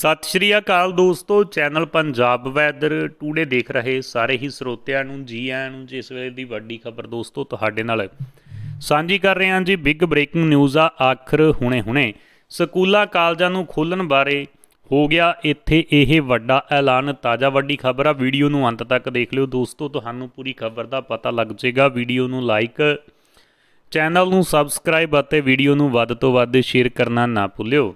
ਸਤਿ ਸ਼੍ਰੀ ਅਕਾਲ ਦੋਸਤੋ channel Punjab weather today ਦੇਖ ਰਹੇ ਸਾਰੇ ਹੀ ਸਰੋਤਿਆਂ ਨੂੰ ਜੀ ਆਇਆਂ ਨੂੰ ਜਿਸ ਵੇਲੇ ਦੀ ਵੱਡੀ ਖਬਰ ਦੋਸਤੋ ਤੁਹਾਡੇ ਨਾਲ ਸਾਂਝੀ ਕਰ ਰਹੇ ਹਾਂ ਜੀ ਬਿਗ ਬ੍ਰੇਕਿੰਗ ਨਿਊਜ਼ ਆ ਆਖਰ ਹੁਣੇ-ਹੁਣੇ ਸਕੂਲਾਂ ਕਾਲਜਾਂ ਨੂੰ ਖੋਲਣ ਬਾਰੇ ਹੋ ਗਿਆ ਇੱਥੇ ਇਹ ਵੱਡਾ ਐਲਾਨ ਤਾਜ਼ਾ ਵੱਡੀ ਖਬਰ ਆ ਵੀਡੀਓ ਨੂੰ ਅੰਤ ਤੱਕ ਦੇਖ ਲਿਓ ਦੋਸਤੋ ਤੁਹਾਨੂੰ ਪੂਰੀ ਖਬਰ ਦਾ ਪਤਾ ਲੱਗ ਜਾਏਗਾ ਵੀਡੀਓ ਨੂੰ ਲਾਈਕ ਚੈਨਲ ਨੂੰ ਸਬਸਕ੍ਰਾਈਬ ਅਤੇ ਵੀਡੀਓ ਨੂੰ ਵੱਧ ਤੋਂ ਵੱਧ ਸ਼ੇਅਰ ਕਰਨਾ ਨਾ ਭੁੱਲਿਓ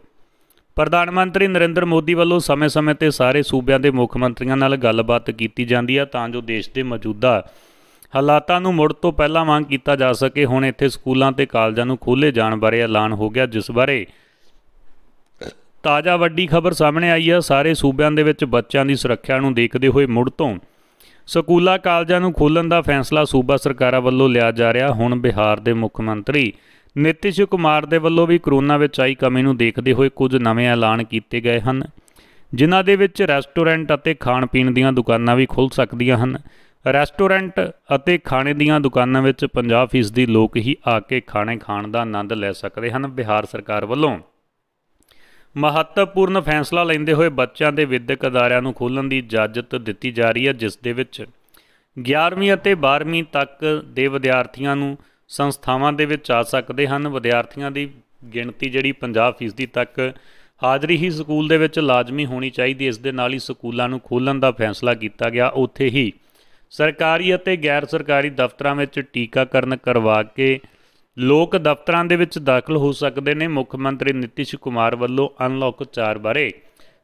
ਪ੍ਰਧਾਨ ਮੰਤਰੀ ਨਰਿੰਦਰ ਮੋਦੀ ਵੱਲੋਂ ਸਮੇਂ-ਸਮੇਂ ਤੇ ਸਾਰੇ ਸੂਬਿਆਂ ਦੇ ਮੁੱਖ ਮੰਤਰੀਆਂ ਨਾਲ ਗੱਲਬਾਤ ਕੀਤੀ ਜਾਂਦੀ ਹੈ ਤਾਂ ਜੋ ਦੇਸ਼ ਦੇ ਮੌਜੂਦਾ ਹਾਲਾਤਾਂ ਨੂੰ ਮੁੜ ਤੋਂ ਪਹਿਲਾਂ ਵਾਂਗ ਕੀਤਾ ਜਾ ਸਕੇ ਹੁਣ ਇੱਥੇ ਸਕੂਲਾਂ ਤੇ ਕਾਲਜਾਂ ਨੂੰ ਖੋਲੇ ਜਾਣ ਬਾਰੇ ਐਲਾਨ ਹੋ ਗਿਆ ਜਿਸ ਬਾਰੇ ਤਾਜ਼ਾ ਵੱਡੀ ਖਬਰ ਸਾਹਮਣੇ ਆਈ ਹੈ ਸਾਰੇ ਸੂਬਿਆਂ ਦੇ ਵਿੱਚ ਬੱਚਿਆਂ ਦੀ ਸੁਰੱਖਿਆ ਨੂੰ ਦੇਖਦੇ ਹੋਏ ਮੁੜ ਤੋਂ ਸਕੂਲਾਂ ਕਾਲਜਾਂ ਨੂੰ ਖੋਲਣ ਦਾ ਫੈਸਲਾ ਸੂਬਾ ਸਰਕਾਰਾਂ ਵੱਲੋਂ ਲਿਆ ਜਾ ਰਿਹਾ ਹੁਣ ਬਿਹਾਰ ਦੇ ਮੁੱਖ ਮੰਤਰੀ ਨਿਤਿਸ਼ ਕੁਮਾਰ ਦੇ ਵੱਲੋਂ ਵੀ ਕਰੋਨਾ ਵਿੱਚ ਆਈ ਕਮੀ ਨੂੰ ਦੇਖਦੇ ਹੋਏ ਕੁਝ ਨਵੇਂ ਐਲਾਨ ਕੀਤੇ ਗਏ ਹਨ ਜਿਨ੍ਹਾਂ ਦੇ ਵਿੱਚ ਰੈਸਟੋਰੈਂਟ ਅਤੇ ਖਾਣ ਪੀਣ ਦੀਆਂ ਦੁਕਾਨਾਂ ਵੀ ਖੁੱਲ ਸਕਦੀਆਂ ਹਨ ਰੈਸਟੋਰੈਂਟ ਅਤੇ ਖਾਣੇ ਦੀਆਂ ਦੁਕਾਨਾਂ ਵਿੱਚ 50% ਦੀ ਲੋਕ ਹੀ ਆ ਕੇ ਖਾਣੇ ਖਾਣ ਦਾ ਆਨੰਦ ਲੈ ਸਕਦੇ ਹਨ ਬਿਹਾਰ ਸਰਕਾਰ ਵੱਲੋਂ ਮਹੱਤਵਪੂਰਨ ਫੈਸਲਾ ਲੈਂਦੇ ਹੋਏ ਬੱਚਿਆਂ ਦੇ ਵਿਦਿਅਕ ਅਦਾਰਿਆਂ ਨੂੰ ਖੋਲ੍ਹਣ ਦੀ ਇਜਾਜ਼ਤ ਦਿੱਤੀ ਜਾ ਰਹੀ ਹੈ ਜਿਸ ਦੇ ਵਿੱਚ 11ਵੀਂ ਅਤੇ 12ਵੀਂ ਤੱਕ ਦੇ ਵਿਦਿਆਰਥੀਆਂ ਨੂੰ ਸੰਸਥਾਵਾਂ ਦੇ ਵਿੱਚ ਆ ਸਕਦੇ ਹਨ ਵਿਦਿਆਰਥੀਆਂ ਦੀ ਗਿਣਤੀ ਜਿਹੜੀ 50% ਤੱਕ ਹਾਜ਼ਰੀ ਹੀ ਸਕੂਲ ਦੇ ਵਿੱਚ ਲਾਜ਼ਮੀ ਹੋਣੀ ਚਾਹੀਦੀ ਇਸ ਦੇ ਨਾਲ ਹੀ ਸਕੂਲਾਂ ਨੂੰ ਖੋਲਣ ਦਾ ਫੈਸਲਾ ਕੀਤਾ ਗਿਆ ਉੱਥੇ ਹੀ ਸਰਕਾਰੀ ਅਤੇ ਗੈਰ ਸਰਕਾਰੀ ਦਫ਼ਤਰਾਂ ਵਿੱਚ ਟੀਕਾਕਰਨ ਕਰਵਾ ਕੇ ਲੋਕ ਦਫ਼ਤਰਾਂ ਦੇ ਵਿੱਚ ਦਾਖਲ ਹੋ ਸਕਦੇ ਨੇ ਮੁੱਖ ਮੰਤਰੀ ਨਿਤਿਸ਼ ਕੁਮਾਰ ਵੱਲੋਂ ਅਨਲੌਕ 4 ਬਾਰੇ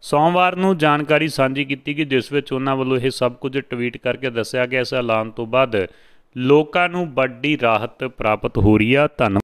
ਸੋਮਵਾਰ ਨੂੰ ਜਾਣਕਾਰੀ ਸਾਂਝੀ ਕੀਤੀ ਗਈ ਜਿਸ ਵਿੱਚ ਉਹਨਾਂ ਵੱਲੋਂ ਇਹ ਸਭ ਕੁਝ ਟਵੀਟ ਕਰਕੇ ਦੱਸਿਆ ਗਿਆ ਇਸ ਐਲਾਨ ਤੋਂ ਬਾਅਦ ਲੋਕਾਂ ਨੂੰ ਵੱਡੀ ਰਾਹਤ ਪ੍ਰਾਪਤ ਹੋ ਰਹੀ ਆ ਧੰਨ